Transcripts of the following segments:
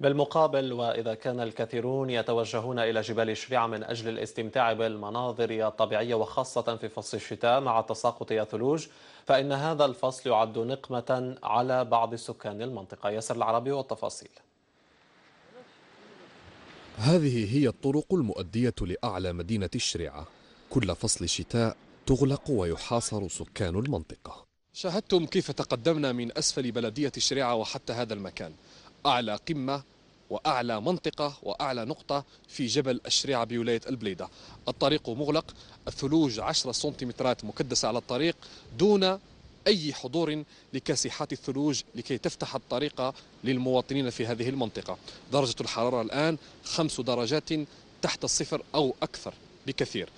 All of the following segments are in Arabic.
بالمقابل وإذا كان الكثيرون يتوجهون إلى جبال شريعة من أجل الاستمتاع بالمناظر الطبيعية وخاصة في فصل الشتاء مع تساقط الثلوج فإن هذا الفصل يعد نقمة على بعض سكان المنطقة ياسر العربي والتفاصيل هذه هي الطرق المؤدية لأعلى مدينة الشريعة كل فصل شتاء تغلق ويحاصر سكان المنطقة شاهدتم كيف تقدمنا من أسفل بلدية الشريعة وحتى هذا المكان أعلى قمة وأعلى منطقة وأعلى نقطة في جبل الشريعة بولاية البليدة الطريق مغلق الثلوج 10 سنتيمترات مكدسة على الطريق دون أي حضور لكاسحات الثلوج لكي تفتح الطريق للمواطنين في هذه المنطقة درجة الحرارة الآن خمس درجات تحت الصفر أو أكثر بكثير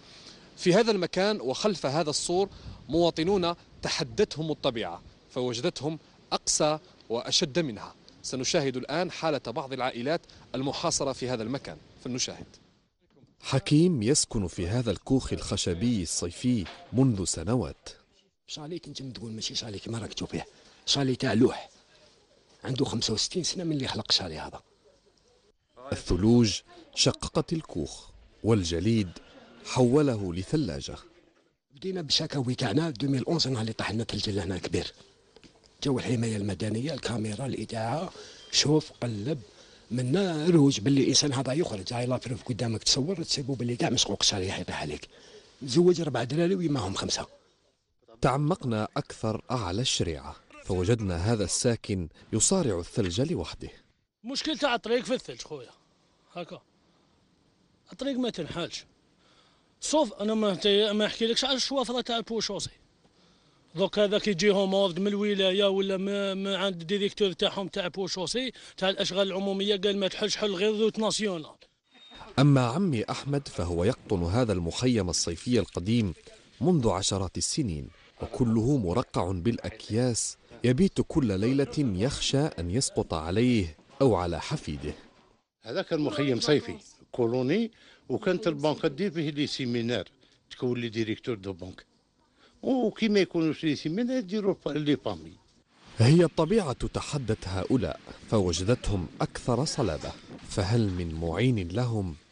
في هذا المكان وخلف هذا السور مواطنون تحدتهم الطبيعة فوجدتهم أقسى وأشد منها سنشاهد الآن حالة بعض العائلات المحاصرة في هذا المكان فلنشاهد حكيم يسكن في هذا الكوخ الخشبي الصيفي منذ سنوات شاليه كنت تقول ماشي شاليك كما راك تشوفيه شالي تاع لوح عنده 65 سنه من اللي خلق شالي هذا الثلوج شققت الكوخ والجليد حوله لثلاجه بدينا بشكاوي تاعنا 2011 نهار اللي طاح لنا ثلج لهنا كبير جو الحمايه المدنيه الكاميرا الاذاعه شوف قلب منا روج باللي الانسان هذا يخرج هاي لافروف قدامك تصور تسيبو باللي كاع مسقوق شريح يطيح عليك زوج اربع دراري ويماهم خمسه تعمقنا اكثر اعلى الشريعه فوجدنا هذا الساكن يصارع الثلج لوحده مشكلة تاع الطريق في الثلج خويا هكا الطريق ما تنحالش صوف انا ما ما لكش على الشوافره تاع البوشوسي دوك هذا كيجيهم عرض من الولايه ولا من عند الديريكتور تاعهم تاع بوشوسي تاع الاشغال العموميه قال ما تحلش حل غير روت ناسيونال اما عمي احمد فهو يقطن هذا المخيم الصيفي القديم منذ عشرات السنين وكله مرقع بالاكياس يبيت كل ليله يخشى ان يسقط عليه او على حفيده هذا كان مخيم صيفي كولوني وكانت البنك دير فيه لي سيمينار تكون لي ديريكتور دو بنك وكما يكونوا شي سيمانه يديروا لي فامي هي الطبيعة تحدت هؤلاء فوجدتهم أكثر صلابة فهل من معين لهم